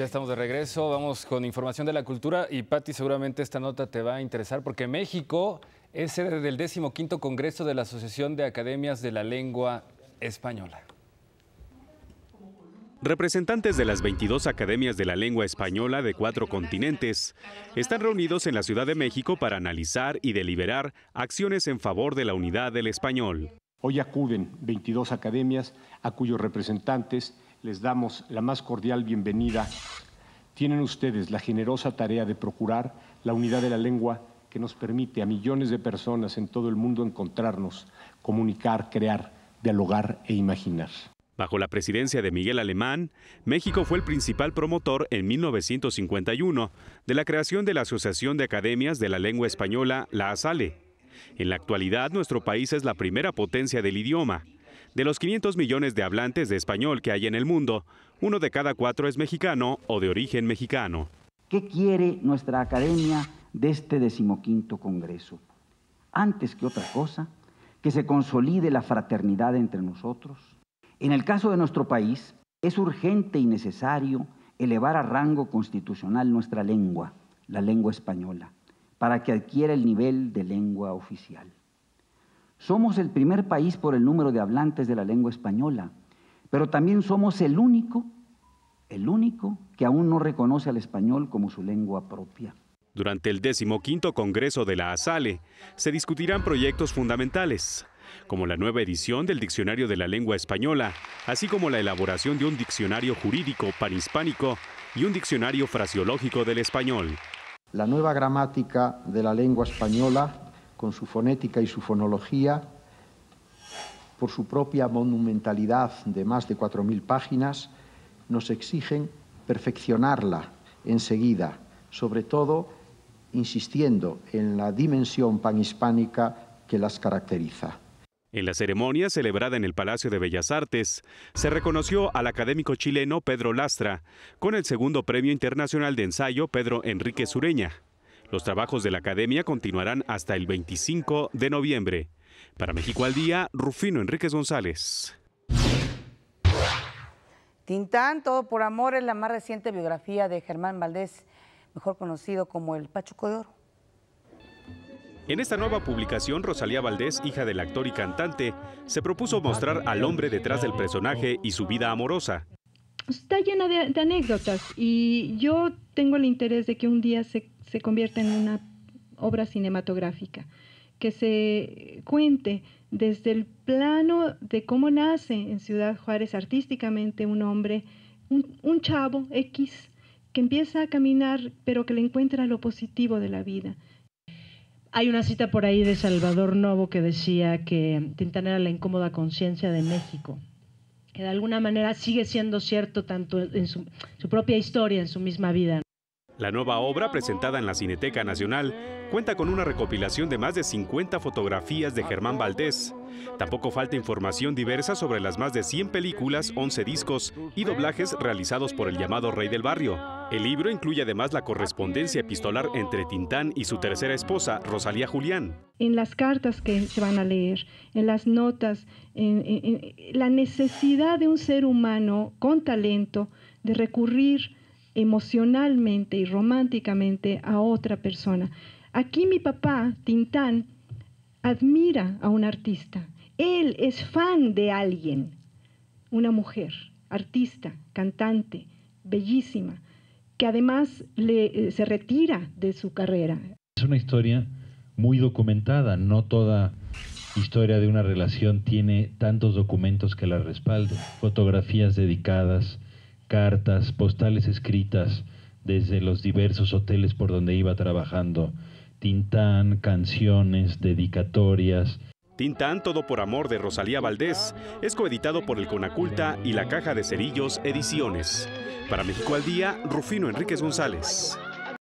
Ya estamos de regreso, vamos con información de la cultura y Patti, seguramente esta nota te va a interesar porque México es sede del 15 Congreso de la Asociación de Academias de la Lengua Española. Representantes de las 22 academias de la lengua española de cuatro continentes están reunidos en la Ciudad de México para analizar y deliberar acciones en favor de la unidad del español. Hoy acuden 22 academias a cuyos representantes les damos la más cordial bienvenida. Tienen ustedes la generosa tarea de procurar la unidad de la lengua que nos permite a millones de personas en todo el mundo encontrarnos, comunicar, crear, dialogar e imaginar. Bajo la presidencia de Miguel Alemán, México fue el principal promotor en 1951 de la creación de la Asociación de Academias de la Lengua Española, la ASALE. En la actualidad, nuestro país es la primera potencia del idioma, de los 500 millones de hablantes de español que hay en el mundo, uno de cada cuatro es mexicano o de origen mexicano. ¿Qué quiere nuestra academia de este decimoquinto Congreso? Antes que otra cosa, que se consolide la fraternidad entre nosotros. En el caso de nuestro país, es urgente y necesario elevar a rango constitucional nuestra lengua, la lengua española, para que adquiera el nivel de lengua oficial. Somos el primer país por el número de hablantes de la lengua española, pero también somos el único, el único que aún no reconoce al español como su lengua propia. Durante el 15 Congreso de la ASALE se discutirán proyectos fundamentales, como la nueva edición del Diccionario de la Lengua Española, así como la elaboración de un diccionario jurídico panhispánico y un diccionario fraseológico del español. La nueva gramática de la lengua española con su fonética y su fonología, por su propia monumentalidad de más de 4.000 páginas, nos exigen perfeccionarla enseguida, sobre todo insistiendo en la dimensión panhispánica que las caracteriza. En la ceremonia celebrada en el Palacio de Bellas Artes, se reconoció al académico chileno Pedro Lastra con el segundo Premio Internacional de Ensayo Pedro Enrique Sureña. Los trabajos de la academia continuarán hasta el 25 de noviembre. Para México al Día, Rufino Enríquez González. Tintán, Todo por Amor es la más reciente biografía de Germán Valdés, mejor conocido como el Pachuco de Oro. En esta nueva publicación, Rosalía Valdés, hija del actor y cantante, se propuso mostrar al hombre detrás del personaje y su vida amorosa está llena de, anécdotas y yo tengo el interés de que un día se, se convierta en una obra cinematográfica, que se cuente desde el plano de cómo nace en Ciudad Juárez artísticamente un hombre, un, un chavo X, que empieza a caminar pero que le encuentra lo positivo de la vida. Hay una cita por ahí de Salvador Novo que decía que Tintán era la incómoda conciencia de México que de alguna manera sigue siendo cierto tanto en su, propia historia, en su misma vida. La nueva obra, presentada en la Cineteca Nacional, cuenta con una recopilación de más de 50 fotografías de Germán Valdés, Tampoco falta información diversa sobre las más de 100 películas, 11 discos y doblajes realizados por el llamado Rey del Barrio. El libro incluye además la correspondencia epistolar entre Tintán y su tercera esposa, Rosalía Julián. En las cartas que se van a leer, en las notas, en, la necesidad de un ser humano con talento de recurrir emocionalmente y románticamente a otra persona. Aquí mi papá, Tintán, admira a un artista, él es fan de alguien, una mujer, artista, cantante, bellísima, que además eh, se retira de su carrera. Es una historia muy documentada, no toda historia de una relación tiene tantos documentos que la respalden, fotografías dedicadas, cartas, postales escritas desde los diversos hoteles por donde iba trabajando, Tintán, canciones, dedicatorias. Tintán Todo por Amor de Rosalía Valdés es coeditado por el Conaculta y la Caja de Cerillos Ediciones. Para México al Día, Rufino Enríquez González.